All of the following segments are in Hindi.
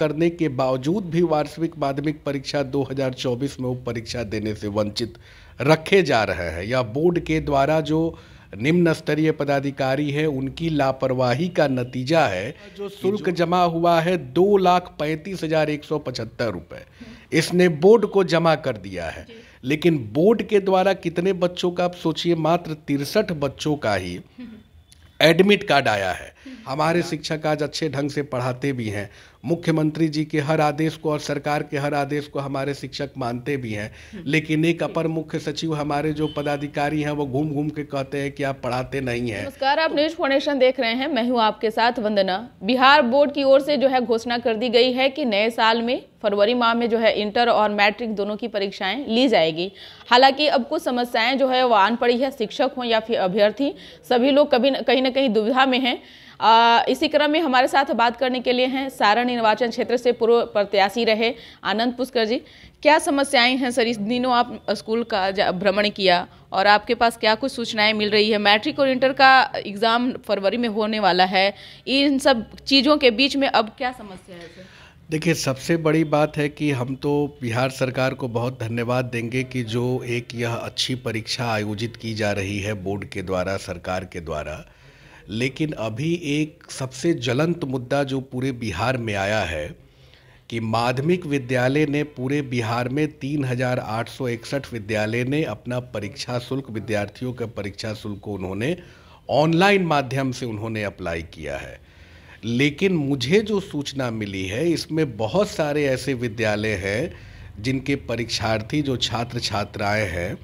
करने के बावजूद भी वार्षिक माध्यमिक परीक्षा 2024 में उप परीक्षा देने से वंचित रखे जा रहे हैं या बोर्ड के द्वारा जो निम्न स्तरीय पदाधिकारी है उनकी लापरवाही का नतीजा है जो शुल्क जमा हुआ है दो लाख पैंतीस हजार एक सौ पचहत्तर रुपये इसने बोर्ड को जमा कर दिया है लेकिन बोर्ड के द्वारा कितने बच्चों का आप सोचिए मात्र तिरसठ बच्चों का ही एडमिट कार्ड आया है हमारे शिक्षक आज अच्छे ढंग से पढ़ाते भी हैं मुख्यमंत्री जी के हर आदेश को और सरकार के हर आदेश को हमारे शिक्षक मानते भी हैं लेकिन एक अपर मुख्य सचिव हमारे जो पदाधिकारी हैं वो घूम घूम के कहते हैं कि आप पढ़ाते नहीं हैं नमस्कार आप न्यूज फाउंडेशन देख रहे हैं मैं हूँ आपके साथ वंदना बिहार बोर्ड की ओर से जो है घोषणा कर दी गई है कि नए साल में फरवरी माह में जो है इंटर और मैट्रिक दोनों की परीक्षाएं ली जाएगी हालांकि अब कुछ समस्याएं जो है वो आन पड़ी है शिक्षक हों या फिर अभ्यर्थी सभी लोग कभी कहीं ना कहीं दुविधा में हैं आ, इसी क्रम में हमारे साथ बात करने के लिए हैं सारण निर्वाचन क्षेत्र से पूर्व प्रत्याशी रहे आनंद पुष्कर जी क्या समस्याएं हैं सर इस दिनों आप स्कूल का भ्रमण किया और आपके पास क्या कुछ सूचनाएं मिल रही है मैट्रिक और इंटर का एग्ज़ाम फरवरी में होने वाला है इन सब चीज़ों के बीच में अब क्या समस्या है सर देखिए सबसे बड़ी बात है कि हम तो बिहार सरकार को बहुत धन्यवाद देंगे कि जो एक यह अच्छी परीक्षा आयोजित की जा रही है बोर्ड के द्वारा सरकार के द्वारा लेकिन अभी एक सबसे ज्वलंत मुद्दा जो पूरे बिहार में आया है कि माध्यमिक विद्यालय ने पूरे बिहार में तीन हज़ार आठ सौ इकसठ विद्यालय ने अपना परीक्षा शुल्क विद्यार्थियों का परीक्षा शुल्क को उन्होंने ऑनलाइन माध्यम से उन्होंने अप्लाई किया है लेकिन मुझे जो सूचना मिली है इसमें बहुत सारे ऐसे विद्यालय हैं जिनके परीक्षार्थी जो छात्र छात्राएं हैं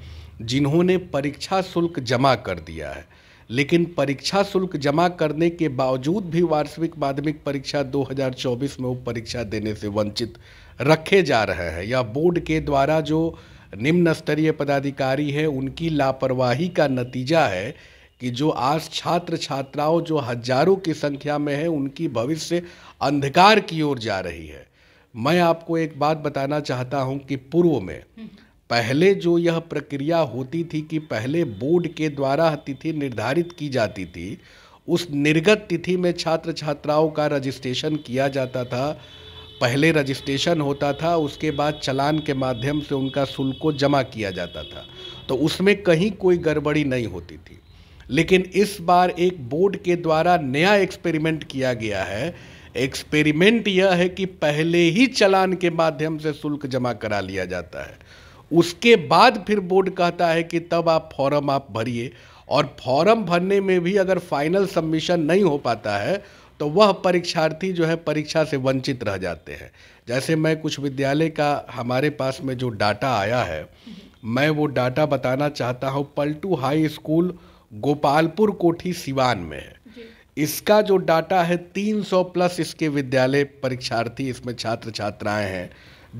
जिन्होंने परीक्षा शुल्क जमा कर दिया है लेकिन परीक्षा शुल्क जमा करने के बावजूद भी वार्षिक माध्यमिक परीक्षा 2024 में उप परीक्षा देने से वंचित रखे जा रहे हैं या बोर्ड के द्वारा जो निम्न स्तरीय पदाधिकारी हैं उनकी लापरवाही का नतीजा है कि जो आज छात्र छात्राओं जो हजारों की संख्या में है उनकी भविष्य अंधकार की ओर जा रही है मैं आपको एक बात बताना चाहता हूं कि पूर्व में हम्म। पहले जो यह प्रक्रिया होती थी कि पहले बोर्ड के द्वारा तिथि निर्धारित की जाती थी उस निर्गत तिथि में छात्र छात्राओं का रजिस्ट्रेशन किया जाता था पहले रजिस्ट्रेशन होता था उसके बाद चलान के माध्यम से उनका शुल्क को जमा किया जाता था तो उसमें कहीं कोई गड़बड़ी नहीं होती थी लेकिन इस बार एक बोर्ड के द्वारा नया एक्सपेरिमेंट किया गया है एक्सपेरिमेंट यह है कि पहले ही चलान के माध्यम से शुल्क जमा करा लिया जाता है उसके बाद फिर बोर्ड कहता है कि तब आप फॉर्म आप भरिए और फॉर्म भरने में भी अगर फाइनल सबमिशन नहीं हो पाता है तो वह परीक्षार्थी जो है परीक्षा से वंचित रह जाते हैं जैसे मैं कुछ विद्यालय का हमारे पास में जो डाटा आया है मैं वो डाटा बताना चाहता हूँ पलटू हाई स्कूल गोपालपुर कोठी सिवान में है इसका जो डाटा है 300 प्लस इसके विद्यालय परीक्षार्थी इसमें छात्र छात्राएं हैं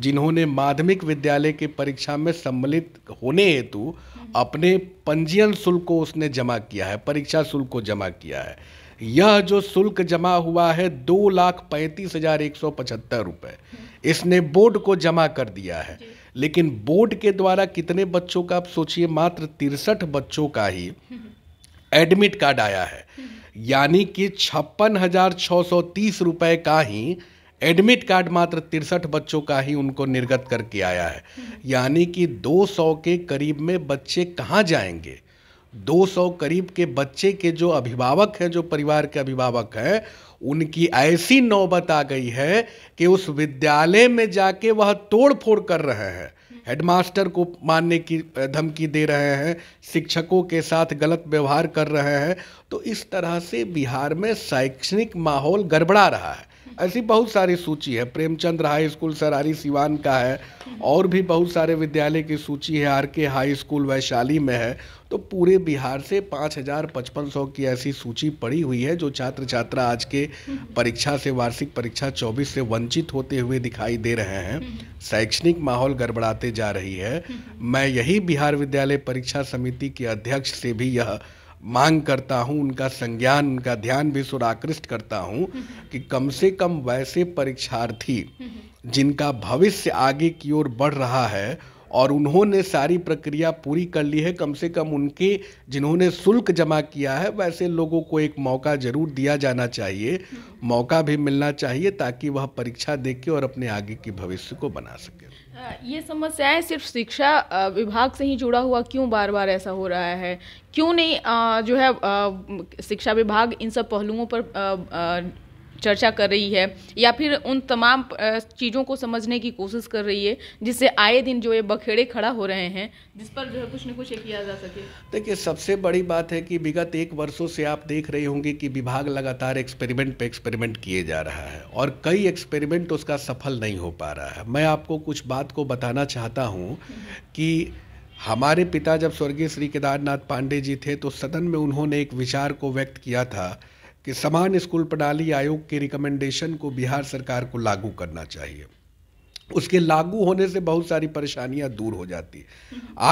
जिन्होंने माध्यमिक विद्यालय की परीक्षा में सम्मिलित होने हेतु अपने पंजीयन शुल्क को उसने जमा किया है परीक्षा शुल्क को जमा किया है यह जो शुल्क जमा हुआ है दो लाख पैंतीस हजार एक सौ पचहत्तर रुपये इसने बोर्ड को जमा कर दिया है लेकिन बोर्ड के द्वारा कितने बच्चों का आप सोचिए मात्र तिरसठ बच्चों का ही हम्म। एडमिट कार्ड आया है हम्म। यानी कि छप्पन हजार छः सौ तीस रुपये का ही एडमिट कार्ड मात्र तिरसठ बच्चों का ही उनको निर्गत करके आया है यानी कि 200 के करीब में बच्चे कहाँ जाएंगे 200 करीब के बच्चे के जो अभिभावक हैं जो परिवार के अभिभावक हैं उनकी ऐसी नौबत आ गई है कि उस विद्यालय में जाके वह तोड़ फोड़ कर रहे हैं हेडमास्टर को मारने की धमकी दे रहे हैं शिक्षकों के साथ गलत व्यवहार कर रहे हैं तो इस तरह से बिहार में शैक्षणिक माहौल गड़बड़ा रहा है ऐसी बहुत सारी सूची है प्रेमचंद्र हाई स्कूल सरारी सिवान का है और भी बहुत सारे विद्यालय की सूची है आर के हाई स्कूल वैशाली में है तो पूरे बिहार से पाँच हज़ार पचपन सौ की ऐसी सूची पड़ी हुई है जो छात्र छात्रा आज के परीक्षा से वार्षिक परीक्षा चौबीस से वंचित होते हुए दिखाई दे रहे हैं शैक्षणिक माहौल गड़बड़ाते जा रही है मैं यही बिहार विद्यालय परीक्षा समिति के अध्यक्ष से भी यह मांग करता हूँ उनका संज्ञान उनका ध्यान भी सुर आकृष्ट करता हूँ कि कम से कम वैसे परीक्षार्थी जिनका भविष्य आगे की ओर बढ़ रहा है और उन्होंने सारी प्रक्रिया पूरी कर ली है कम से कम उनके जिन्होंने शुल्क जमा किया है वैसे लोगों को एक मौका जरूर दिया जाना चाहिए मौका भी मिलना चाहिए ताकि वह परीक्षा दे के और अपने आगे के भविष्य को बना सके ये समस्याएं सिर्फ शिक्षा विभाग से ही जुड़ा हुआ क्यों बार बार ऐसा हो रहा है क्यों नहीं जो है शिक्षा विभाग इन सब पहलुओं पर चर्चा कर रही है या फिर उन तमाम चीज़ों को समझने की कोशिश कर रही है जिससे आए दिन जो ये बखेड़े खड़ा हो रहे हैं जिस पर जो है कुछ न कुछ किया जा सके देखिए सबसे बड़ी बात है कि विगत एक वर्षों से आप देख रहे होंगे कि विभाग लगातार एक्सपेरिमेंट पे एक्सपेरिमेंट किए जा रहा है और कई एक्सपेरिमेंट उसका सफल नहीं हो पा रहा है मैं आपको कुछ बात को बताना चाहता हूँ कि हमारे पिता जब स्वर्गीय श्री केदारनाथ पांडे जी थे तो सदन में उन्होंने एक विचार को व्यक्त किया था कि समान स्कूल प्रणाली आयोग के रिकमेंडेशन को बिहार सरकार को लागू करना चाहिए उसके लागू होने से बहुत सारी परेशानियां दूर हो जाती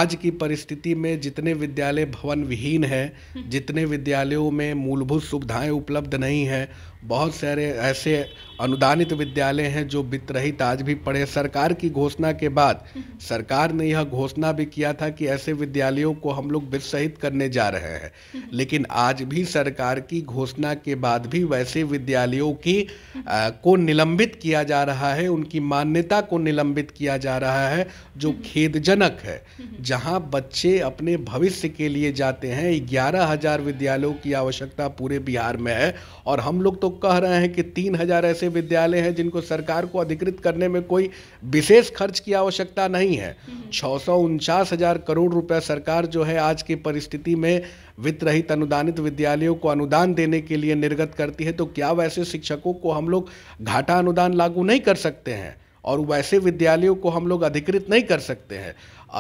आज की परिस्थिति में जितने विद्यालय भवन विहीन हैं जितने विद्यालयों में मूलभूत सुविधाएं उपलब्ध नहीं हैं बहुत सारे ऐसे अनुदानित विद्यालय हैं जो रहित आज भी पढ़े सरकार की घोषणा के बाद सरकार ने यह घोषणा भी किया था कि ऐसे विद्यालयों को हम लोग वित्त सहित करने जा रहे हैं लेकिन आज भी सरकार की घोषणा के बाद भी वैसे विद्यालयों की आ, को निलंबित किया जा रहा है उनकी मान्यता को निलंबित किया जा रहा है जो खेदजनक है जहाँ बच्चे अपने भविष्य के लिए जाते हैं ग्यारह हजार विद्यालयों की आवश्यकता पूरे बिहार में है और हम लोग तो लोग कह रहे हैं कि तीन हजार ऐसे विद्यालय हैं जिनको सरकार को अधिकृत करने में कोई विशेष खर्च की आवश्यकता नहीं है छः सौ उनचास हजार करोड़ रुपया सरकार जो है आज की परिस्थिति में वित्त रहित अनुदानित विद्यालयों को अनुदान देने के लिए निर्गत करती है तो क्या वैसे शिक्षकों को हम लोग घाटा अनुदान लागू नहीं कर सकते हैं और वैसे विद्यालयों को हम लोग अधिकृत नहीं कर सकते हैं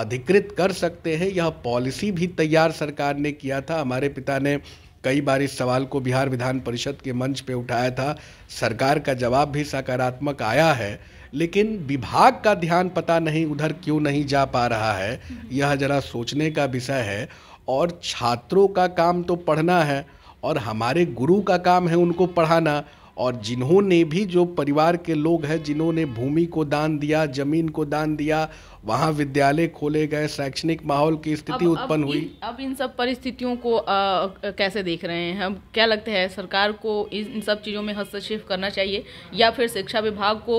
अधिकृत कर सकते हैं यह पॉलिसी भी तैयार सरकार ने किया था हमारे पिता ने कई बार इस सवाल को बिहार विधान परिषद के मंच पे उठाया था सरकार का जवाब भी सकारात्मक आया है लेकिन विभाग का ध्यान पता नहीं उधर क्यों नहीं जा पा रहा है यह जरा सोचने का विषय है और छात्रों का काम तो पढ़ना है और हमारे गुरु का काम है उनको पढ़ाना और जिन्होंने भी जो परिवार के लोग हैं जिन्होंने भूमि को दान दिया जमीन को दान दिया वहाँ विद्यालय खोले गए शैक्षणिक माहौल की स्थिति उत्पन्न हुई अब इन सब परिस्थितियों को आ, कैसे देख रहे हैं हम क्या लगता है सरकार को इन सब चीज़ों में हस्तक्षेप करना चाहिए या फिर शिक्षा विभाग को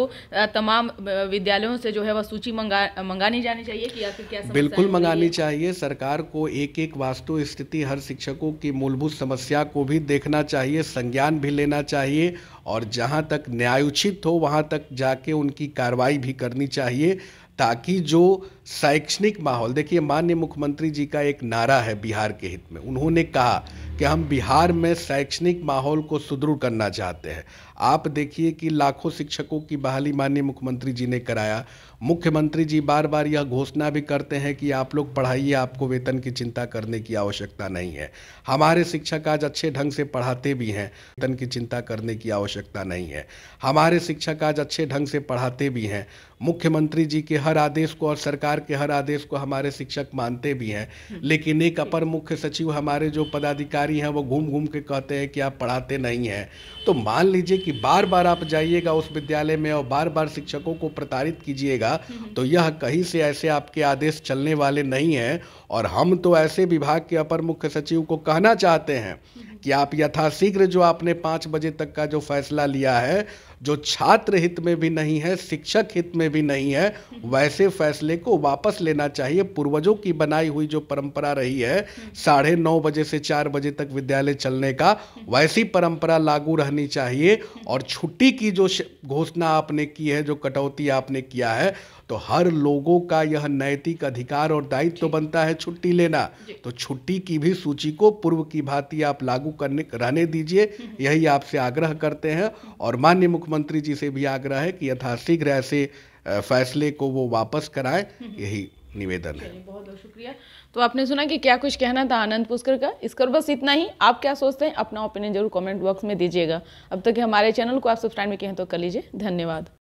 तमाम विद्यालयों से जो है वह सूची मंगा मंगानी जानी चाहिए कि या फिर क्या बिल्कुल मंगानी चाहिए सरकार को एक एक वास्तु स्थिति हर शिक्षकों की मूलभूत समस्या को भी देखना चाहिए संज्ञान भी लेना चाहिए और जहाँ तक न्यायोचित हो वहाँ तक जाके उनकी कार्रवाई भी करनी चाहिए ताकि जो शैक्षणिक माहौल देखिए माननीय मुख्यमंत्री जी का एक नारा है बिहार के हित में उन्होंने कहा कि हम बिहार में शैक्षणिक माहौल को सुदृढ़ करना चाहते हैं आप देखिए कि लाखों शिक्षकों की बहाली माननीय मुख्यमंत्री जी ने कराया मुख्यमंत्री जी बार बार यह घोषणा भी करते हैं कि आप लोग पढ़ाइए आपको वेतन की चिंता करने की आवश्यकता नहीं है हमारे शिक्षक आज अच्छे ढंग से पढ़ाते भी हैं वेतन की चिंता करने की आवश्यकता नहीं है हमारे शिक्षक आज अच्छे ढंग से पढ़ाते भी हैं मुख्यमंत्री जी के हर आदेश को और सरकार के हर आदेश को हमारे शिक्षक मानते भी हैं लेकिन एक अपर मुख्य सचिव हमारे जो पदाधिकारी हैं वो घूम घूम के कहते हैं कि आप पढ़ाते नहीं हैं तो मान लीजिए कि बार बार आप जाइएगा उस विद्यालय में और बार बार शिक्षकों को प्रताड़ित कीजिएगा तो यह कहीं से ऐसे आपके आदेश चलने वाले नहीं हैं और हम तो ऐसे विभाग के अपर मुख्य सचिव को कहना चाहते हैं कि आप यथाशीघ्र जो आपने पाँच बजे तक का जो फैसला लिया है जो छात्र हित में भी नहीं है शिक्षक हित में भी नहीं है वैसे फैसले को वापस लेना चाहिए पूर्वजों की बनाई हुई जो परंपरा रही है साढ़े नौ बजे से चार बजे तक विद्यालय चलने का वैसी परंपरा लागू रहनी चाहिए और छुट्टी की जो घोषणा आपने की है जो कटौती आपने किया है तो हर लोगों का यह नैतिक अधिकार और दायित्व तो बनता है छुट्टी लेना तो छुट्टी की भी सूची को पूर्व की भांति आप लागू करने रहने दीजिए हम्म। यही आपसे आग्रह करते हैं और मान्य मुख्य मुख्यमंत्री जी से भी आग्रह है कि यथाशीघ्र ऐसे फैसले को वो वापस कराए हम्म। यही निवेदन है बहुत बहुत शुक्रिया तो आपने सुना कि क्या कुछ कहना था आनंद पुष्कर का इस पर बस इतना ही आप क्या सोचते हैं अपना ओपिनियन जरूर कमेंट बॉक्स में दीजिएगा अब तक हमारे चैनल को आप सब्सक्राइब नहीं किए हैं तो कर लीजिए धन्यवाद